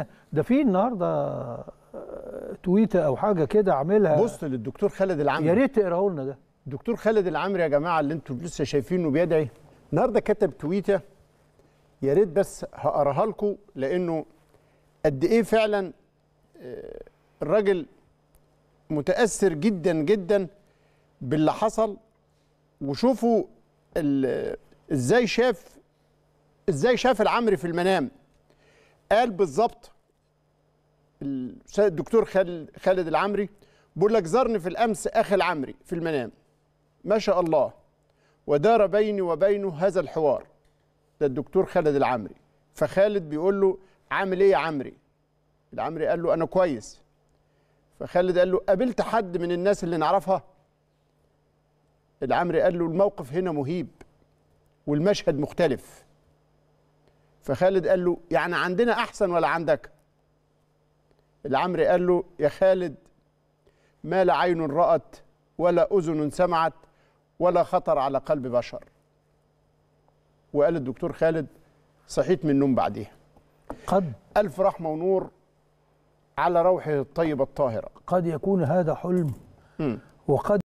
احنا ده في النهارده آه، تويته او حاجه كده عاملها بص للدكتور خالد العمري يا ريت تقراه لنا ده الدكتور خالد العمري يا جماعه اللي انتم لسه شايفينه بيدعي النهارده كتب تويته يا ريت بس هقراها لكم لانه قد ايه فعلا آه، الراجل متاثر جدا جدا باللي حصل وشوفوا ازاي شاف ازاي شاف العمري في المنام قال بالظبط الدكتور خالد العمري بيقول لك زرني في الامس اخي العمري في المنام ما شاء الله ودار بيني وبينه هذا الحوار ده الدكتور خالد العمري فخالد بيقول له عامل ايه يا عمري العمري قال له انا كويس فخالد قال له قابلت حد من الناس اللي نعرفها العمري قال له الموقف هنا مهيب والمشهد مختلف فخالد قال له يعني عندنا احسن ولا عندك العمري قال له يا خالد ما لا عين رأت ولا أذن سمعت ولا خطر على قلب بشر وقال الدكتور خالد صحيت من النوم بعديها قد ألف رحمة ونور على روحه الطيبة الطاهرة قد يكون هذا حلم م. وقد